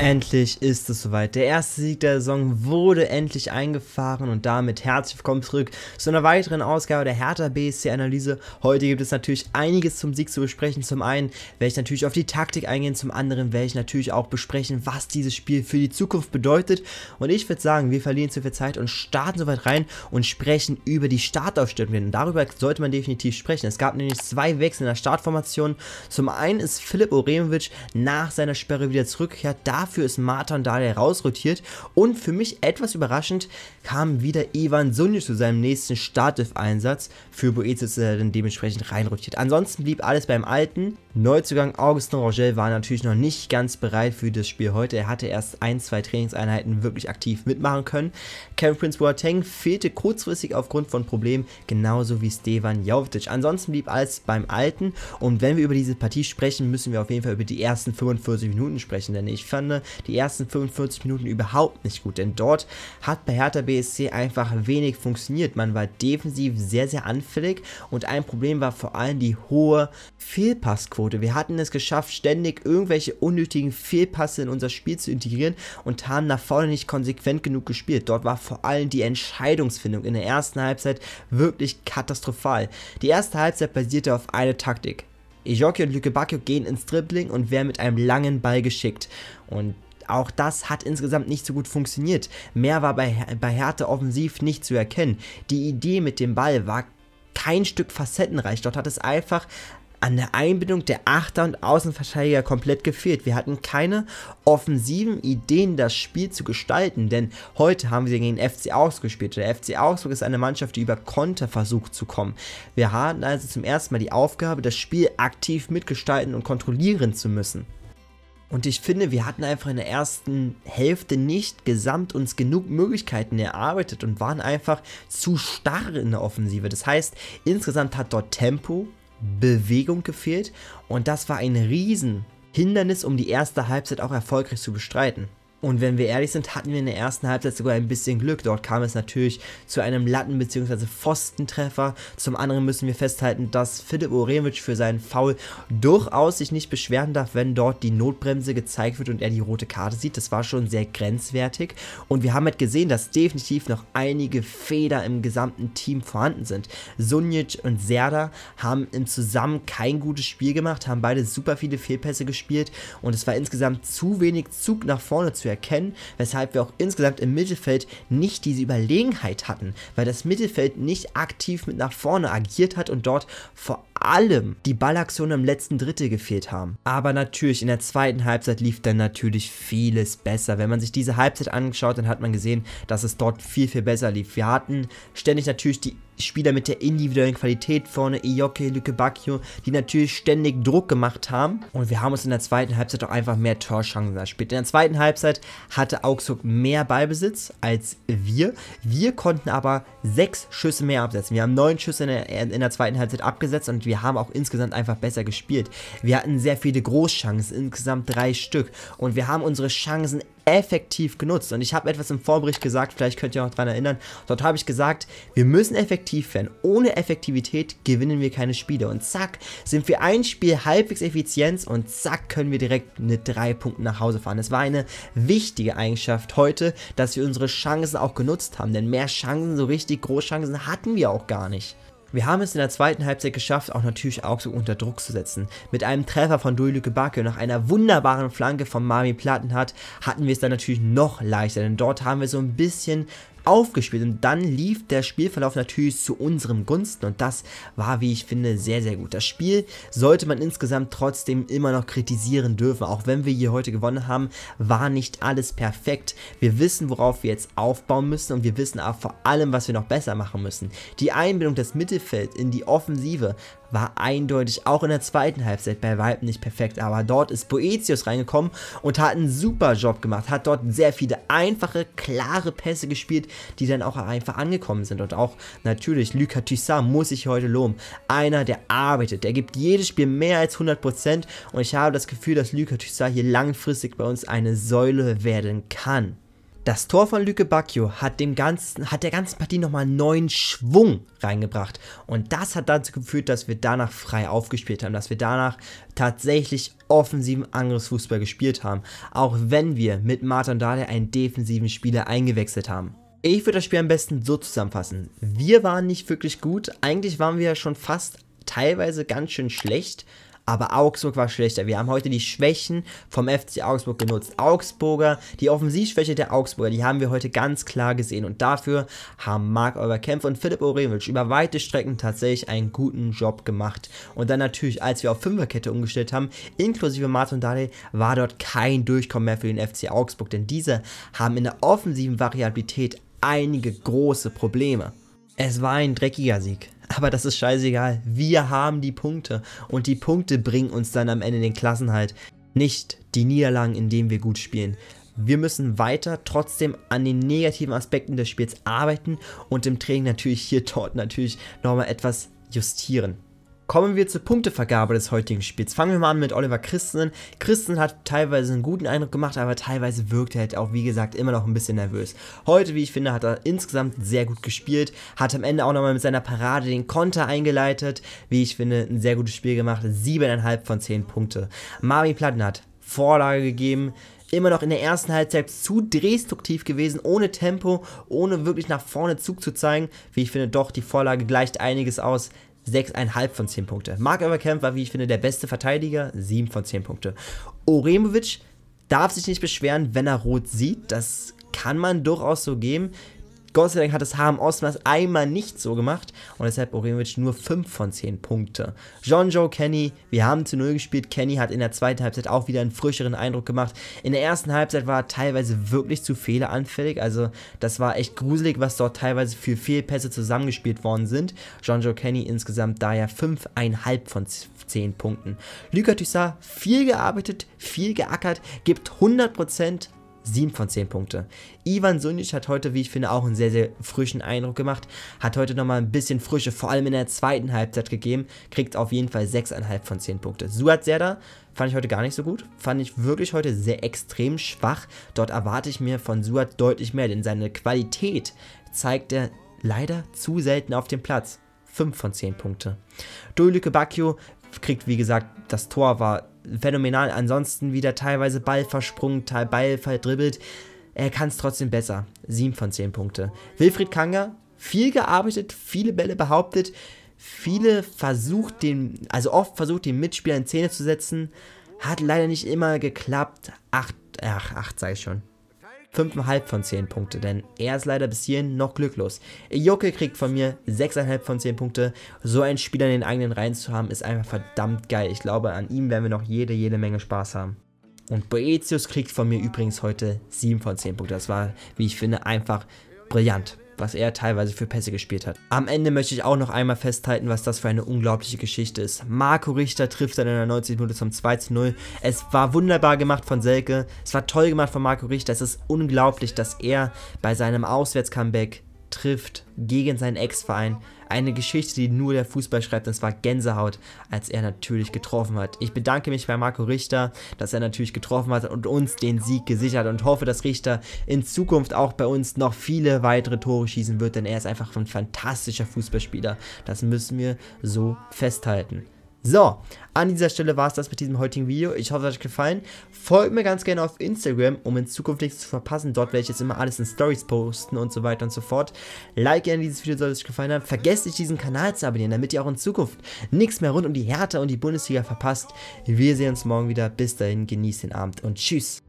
Endlich ist es soweit. Der erste Sieg der Saison wurde endlich eingefahren und damit herzlich willkommen zurück zu einer weiteren Ausgabe der Hertha BSC Analyse. Heute gibt es natürlich einiges zum Sieg zu besprechen. Zum einen werde ich natürlich auf die Taktik eingehen, zum anderen werde ich natürlich auch besprechen, was dieses Spiel für die Zukunft bedeutet. Und ich würde sagen, wir verlieren zu viel Zeit und starten soweit rein und sprechen über die Startaufstellung. Denn darüber sollte man definitiv sprechen. Es gab nämlich zwei Wechsel in der Startformation. Zum einen ist Philipp Oremovic nach seiner Sperre wieder zurückgekehrt. Dafür Dafür ist Martin Dardai rausrotiert. Und für mich etwas überraschend kam wieder Ivan Sunde zu seinem nächsten Startelf-Einsatz. Für Boetius ist er dann dementsprechend reinrotiert. Ansonsten blieb alles beim Alten. Neuzugang Augustin Rogel war natürlich noch nicht ganz bereit für das Spiel heute. Er hatte erst ein, zwei Trainingseinheiten wirklich aktiv mitmachen können. Kevin Prince Boateng fehlte kurzfristig aufgrund von Problemen, genauso wie Stefan Jovetic. Ansonsten blieb alles beim Alten und wenn wir über diese Partie sprechen, müssen wir auf jeden Fall über die ersten 45 Minuten sprechen, denn ich fand die ersten 45 Minuten überhaupt nicht gut, denn dort hat bei Hertha BSC einfach wenig funktioniert. Man war defensiv sehr, sehr anfällig und ein Problem war vor allem die hohe Fehlpassquote Fehlerquote. Wir hatten es geschafft, ständig irgendwelche unnötigen Fehlpasse in unser Spiel zu integrieren und haben nach vorne nicht konsequent genug gespielt. Dort war vor allem die Entscheidungsfindung in der ersten Halbzeit wirklich katastrophal. Die erste Halbzeit basierte auf einer Taktik. Ejoki und Lüke Bakio gehen ins Dribbling und werden mit einem langen Ball geschickt. Und auch das hat insgesamt nicht so gut funktioniert. Mehr war bei, bei Hertha offensiv nicht zu erkennen. Die Idee mit dem Ball war kein Stück facettenreich. Dort hat es einfach an der Einbindung der Achter und Außenverteidiger komplett gefehlt. Wir hatten keine offensiven Ideen, das Spiel zu gestalten, denn heute haben wir gegen den FC Augsburg gespielt. Der FC Augsburg ist eine Mannschaft, die über Konter versucht zu kommen. Wir hatten also zum ersten Mal die Aufgabe, das Spiel aktiv mitgestalten und kontrollieren zu müssen. Und ich finde, wir hatten einfach in der ersten Hälfte nicht gesamt uns genug Möglichkeiten erarbeitet und waren einfach zu starr in der Offensive. Das heißt, insgesamt hat dort Tempo Bewegung gefehlt und das war ein Riesenhindernis, um die erste Halbzeit auch erfolgreich zu bestreiten. Und wenn wir ehrlich sind, hatten wir in der ersten Halbzeit sogar ein bisschen Glück. Dort kam es natürlich zu einem Latten- bzw. Pfostentreffer. Zum anderen müssen wir festhalten, dass Philipp Oremic für seinen Foul durchaus sich nicht beschweren darf, wenn dort die Notbremse gezeigt wird und er die rote Karte sieht. Das war schon sehr grenzwertig. Und wir haben halt gesehen, dass definitiv noch einige Feder im gesamten Team vorhanden sind. Sunic und Serda haben im Zusammen kein gutes Spiel gemacht, haben beide super viele Fehlpässe gespielt und es war insgesamt zu wenig Zug nach vorne zu erkennen, weshalb wir auch insgesamt im Mittelfeld nicht diese Überlegenheit hatten, weil das Mittelfeld nicht aktiv mit nach vorne agiert hat und dort vor allem die Ballaktionen im letzten Drittel gefehlt haben. Aber natürlich, in der zweiten Halbzeit lief dann natürlich vieles besser. Wenn man sich diese Halbzeit angeschaut, dann hat man gesehen, dass es dort viel, viel besser lief. Wir hatten ständig natürlich die Spieler mit der individuellen Qualität vorne, Iyoke, Lücke Bacchio, die natürlich ständig Druck gemacht haben. Und wir haben uns in der zweiten Halbzeit auch einfach mehr Torchancen erspielt. In der zweiten Halbzeit hatte Augsburg mehr Ballbesitz als wir. Wir konnten aber sechs Schüsse mehr absetzen. Wir haben neun Schüsse in der, in der zweiten Halbzeit abgesetzt und wir wir haben auch insgesamt einfach besser gespielt. Wir hatten sehr viele Großchancen, insgesamt drei Stück. Und wir haben unsere Chancen effektiv genutzt. Und ich habe etwas im Vorbericht gesagt, vielleicht könnt ihr auch daran erinnern. Dort habe ich gesagt, wir müssen effektiv werden. Ohne Effektivität gewinnen wir keine Spiele. Und zack, sind wir ein Spiel halbwegs effizient und zack, können wir direkt mit drei Punkten nach Hause fahren. Es war eine wichtige Eigenschaft heute, dass wir unsere Chancen auch genutzt haben. Denn mehr Chancen, so richtig Großchancen hatten wir auch gar nicht. Wir haben es in der zweiten Halbzeit geschafft, auch natürlich Augsburg unter Druck zu setzen. Mit einem Treffer von Duiluke Backe nach einer wunderbaren Flanke von Mami Plattenhardt hatten wir es dann natürlich noch leichter, denn dort haben wir so ein bisschen aufgespielt und dann lief der Spielverlauf natürlich zu unserem Gunsten und das war, wie ich finde, sehr, sehr gut. Das Spiel sollte man insgesamt trotzdem immer noch kritisieren dürfen. Auch wenn wir hier heute gewonnen haben, war nicht alles perfekt. Wir wissen, worauf wir jetzt aufbauen müssen und wir wissen auch vor allem, was wir noch besser machen müssen. Die Einbindung des Mittelfelds in die Offensive war eindeutig auch in der zweiten Halbzeit bei Weitem nicht perfekt, aber dort ist Boetius reingekommen und hat einen super Job gemacht, hat dort sehr viele einfache, klare Pässe gespielt, die dann auch einfach angekommen sind und auch natürlich Lucas Tissot muss ich heute loben, einer, der arbeitet, der gibt jedes Spiel mehr als 100% und ich habe das Gefühl, dass Lucas Tissot hier langfristig bei uns eine Säule werden kann. Das Tor von Lüke Bacchio hat, dem ganzen, hat der ganzen Partie nochmal neuen Schwung reingebracht. Und das hat dazu geführt, dass wir danach frei aufgespielt haben, dass wir danach tatsächlich offensiven Angriffsfußball gespielt haben, auch wenn wir mit Martin Dade einen defensiven Spieler eingewechselt haben. Ich würde das Spiel am besten so zusammenfassen. Wir waren nicht wirklich gut, eigentlich waren wir ja schon fast teilweise ganz schön schlecht, aber Augsburg war schlechter. Wir haben heute die Schwächen vom FC Augsburg genutzt. Augsburger, die Offensivschwäche der Augsburger, die haben wir heute ganz klar gesehen und dafür haben Marc Euer und Philipp Orewitsch über weite Strecken tatsächlich einen guten Job gemacht. Und dann natürlich, als wir auf Fünferkette umgestellt haben, inklusive Martin Dale, war dort kein Durchkommen mehr für den FC Augsburg, denn diese haben in der offensiven Variabilität einige große Probleme. Es war ein dreckiger Sieg. Aber das ist scheißegal. Wir haben die Punkte. Und die Punkte bringen uns dann am Ende den Klassenhalt. Nicht die Niederlagen, in denen wir gut spielen. Wir müssen weiter trotzdem an den negativen Aspekten des Spiels arbeiten und im Training natürlich hier dort natürlich nochmal etwas justieren. Kommen wir zur Punktevergabe des heutigen Spiels. Fangen wir mal an mit Oliver Christensen. Christensen hat teilweise einen guten Eindruck gemacht, aber teilweise wirkte er halt auch, wie gesagt, immer noch ein bisschen nervös. Heute, wie ich finde, hat er insgesamt sehr gut gespielt, hat am Ende auch nochmal mit seiner Parade den Konter eingeleitet. Wie ich finde, ein sehr gutes Spiel gemacht. 7,5 von 10 Punkte. Marvin Platten hat Vorlage gegeben, immer noch in der ersten Halbzeit zu destruktiv gewesen, ohne Tempo, ohne wirklich nach vorne Zug zu zeigen. Wie ich finde, doch, die Vorlage gleicht einiges aus. 6,5 von 10 Punkte. Mark Overcamp war, wie ich finde, der beste Verteidiger, 7 von 10 Punkte. Oremovic darf sich nicht beschweren, wenn er rot sieht. Das kann man durchaus so geben. Gott sei Dank hat es Harm Osmas einmal nicht so gemacht und deshalb Oremovic nur 5 von 10 Punkte. John Joe Kenny, wir haben zu 0 gespielt. Kenny hat in der zweiten Halbzeit auch wieder einen frischeren Eindruck gemacht. In der ersten Halbzeit war er teilweise wirklich zu fehleranfällig. Also das war echt gruselig, was dort teilweise für Fehlpässe zusammengespielt worden sind. John Joe Kenny insgesamt daher 5,5 von 10 Punkten. Luka Thyssar, viel gearbeitet, viel geackert, gibt 100% 7 von 10 Punkte. Ivan Sunic hat heute, wie ich finde, auch einen sehr, sehr frischen Eindruck gemacht. Hat heute nochmal ein bisschen Frische, vor allem in der zweiten Halbzeit gegeben. Kriegt auf jeden Fall 6,5 von 10 Punkte. Suat Zerda fand ich heute gar nicht so gut. Fand ich wirklich heute sehr extrem schwach. Dort erwarte ich mir von Suat deutlich mehr, denn seine Qualität zeigt er leider zu selten auf dem Platz. 5 von 10 Punkte. Dolüke Bacchio kriegt, wie gesagt, das Tor war phänomenal. Ansonsten wieder teilweise Ball versprungen, Teil Ball verdribbelt. Er kann es trotzdem besser. 7 von 10 Punkte. Wilfried Kanga, viel gearbeitet, viele Bälle behauptet, viele versucht, den, also oft versucht, den Mitspieler in Szene zu setzen. Hat leider nicht immer geklappt. 8, ach, 8 sei schon. 5,5 von 10 Punkte, denn er ist leider bis hierhin noch glücklos. Joke kriegt von mir 6,5 von 10 Punkte. So einen Spieler in den eigenen Reihen zu haben, ist einfach verdammt geil. Ich glaube, an ihm werden wir noch jede, jede Menge Spaß haben. Und Boetius kriegt von mir übrigens heute 7 von 10 Punkte. Das war, wie ich finde, einfach brillant was er teilweise für Pässe gespielt hat. Am Ende möchte ich auch noch einmal festhalten, was das für eine unglaubliche Geschichte ist. Marco Richter trifft dann in der 90. Minute zum 2 0. Es war wunderbar gemacht von Selke, es war toll gemacht von Marco Richter. Es ist unglaublich, dass er bei seinem Auswärtscomeback trifft gegen seinen Ex-Verein eine Geschichte, die nur der Fußball schreibt, und zwar Gänsehaut, als er natürlich getroffen hat. Ich bedanke mich bei Marco Richter, dass er natürlich getroffen hat und uns den Sieg gesichert und hoffe, dass Richter in Zukunft auch bei uns noch viele weitere Tore schießen wird, denn er ist einfach ein fantastischer Fußballspieler. Das müssen wir so festhalten. So, an dieser Stelle war es das mit diesem heutigen Video. Ich hoffe, es hat euch gefallen. Folgt mir ganz gerne auf Instagram, um in Zukunft nichts zu verpassen. Dort werde ich jetzt immer alles in Stories posten und so weiter und so fort. Like gerne dieses Video, sollte es euch gefallen haben. Vergesst nicht, diesen Kanal zu abonnieren, damit ihr auch in Zukunft nichts mehr rund um die Hertha und die Bundesliga verpasst. Wir sehen uns morgen wieder. Bis dahin, genießt den Abend und tschüss.